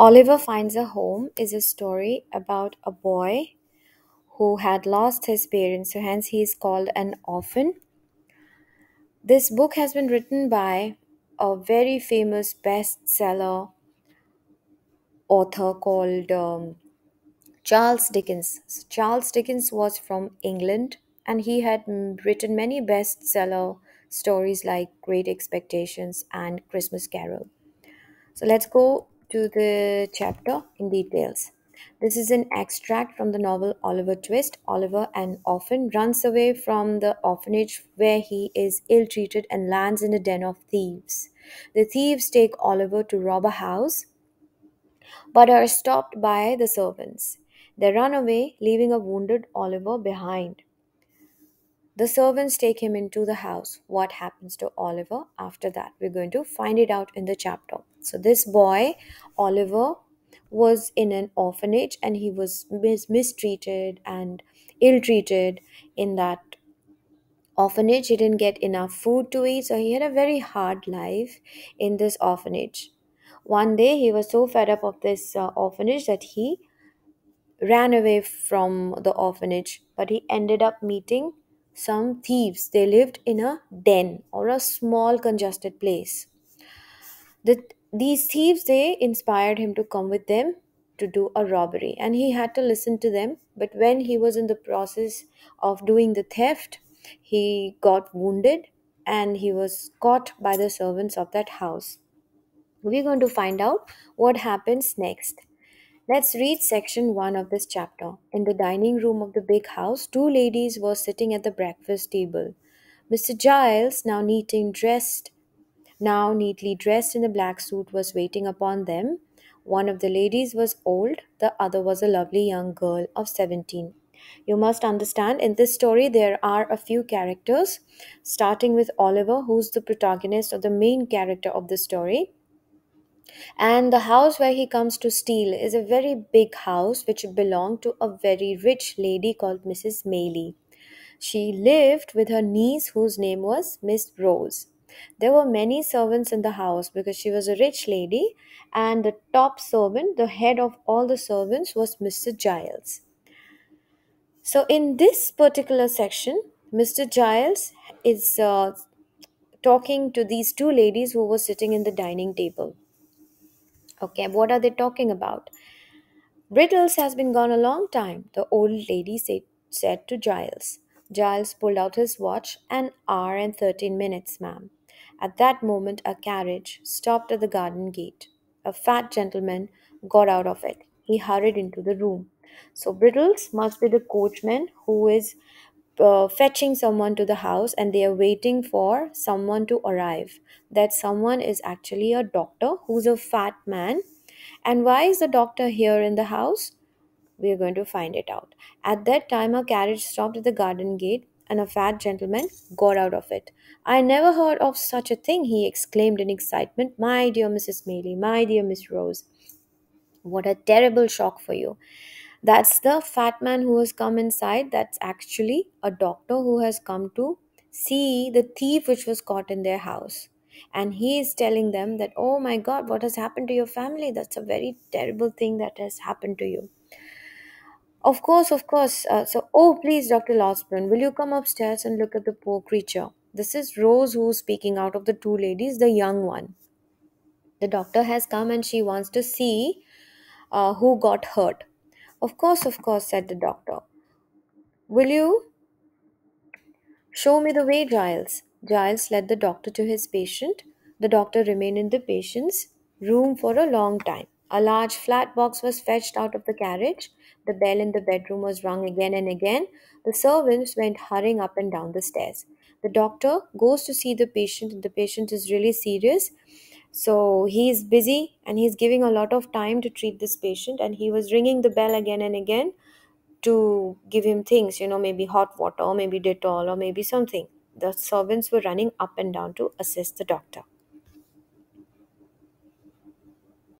Oliver Finds a Home is a story about a boy who had lost his parents, so hence he is called an orphan. This book has been written by a very famous bestseller author called um, Charles Dickens. Charles Dickens was from England and he had written many bestseller stories like Great Expectations and Christmas Carol. So let's go to the chapter in details. This is an extract from the novel Oliver Twist. Oliver, an orphan, runs away from the orphanage where he is ill treated and lands in a den of thieves. The thieves take Oliver to rob a house but are stopped by the servants. They run away, leaving a wounded Oliver behind. The servants take him into the house. What happens to Oliver after that? We're going to find it out in the chapter. So this boy, Oliver, was in an orphanage and he was mis- mistreated and ill treated in that orphanage. He didn't get enough food to eat, so he had a very hard life in this orphanage. One day he was so fed up of this uh, orphanage that he ran away from the orphanage, but he ended up meeting some thieves. They lived in a den or a small congested place. The, these thieves, they inspired him to come with them to do a robbery and he had to listen to them. But when he was in the process of doing the theft, he got wounded and he was caught by the servants of that house. We're going to find out what happens next. Let's read section 1 of this chapter. In the dining room of the big house, two ladies were sitting at the breakfast table. Mr. Giles, now neat and dressed, now neatly dressed in a black suit, was waiting upon them. One of the ladies was old, the other was a lovely young girl of 17. You must understand, in this story, there are a few characters, starting with Oliver, who's the protagonist or the main character of the story. And the house where he comes to steal is a very big house which belonged to a very rich lady called Mrs. Maley. She lived with her niece, whose name was Miss Rose. There were many servants in the house because she was a rich lady, and the top servant, the head of all the servants, was Mr. Giles. So, in this particular section, Mr. Giles is uh, talking to these two ladies who were sitting in the dining table. Okay, what are they talking about? Brittles has been gone a long time, the old lady say, said to Giles. Giles pulled out his watch. An hour and 13 minutes, ma'am. At that moment, a carriage stopped at the garden gate. A fat gentleman got out of it. He hurried into the room. So, Brittles must be the coachman who is uh, fetching someone to the house and they are waiting for someone to arrive. That someone is actually a doctor who's a fat man. And why is the doctor here in the house? We are going to find it out. At that time, a carriage stopped at the garden gate and a fat gentleman got out of it. I never heard of such a thing, he exclaimed in excitement. My dear Mrs. Maylie, my dear Miss Rose, what a terrible shock for you. That's the fat man who has come inside. That's actually a doctor who has come to see the thief which was caught in their house. And he is telling them that, oh my God, what has happened to your family? That's a very terrible thing that has happened to you. Of course, of course. Uh, so, oh, please, Dr. Losbrun, will you come upstairs and look at the poor creature? This is Rose who's speaking out of the two ladies, the young one. The doctor has come and she wants to see uh, who got hurt. Of course, of course, said the doctor. Will you show me the way, Giles? Giles led the doctor to his patient. The doctor remained in the patient's room for a long time. A large flat box was fetched out of the carriage. The bell in the bedroom was rung again and again. The servants went hurrying up and down the stairs. The doctor goes to see the patient, and the patient is really serious. So he is busy and he's giving a lot of time to treat this patient, and he was ringing the bell again and again to give him things, you know, maybe hot water, or maybe Dettol, or maybe something. The servants were running up and down to assist the doctor.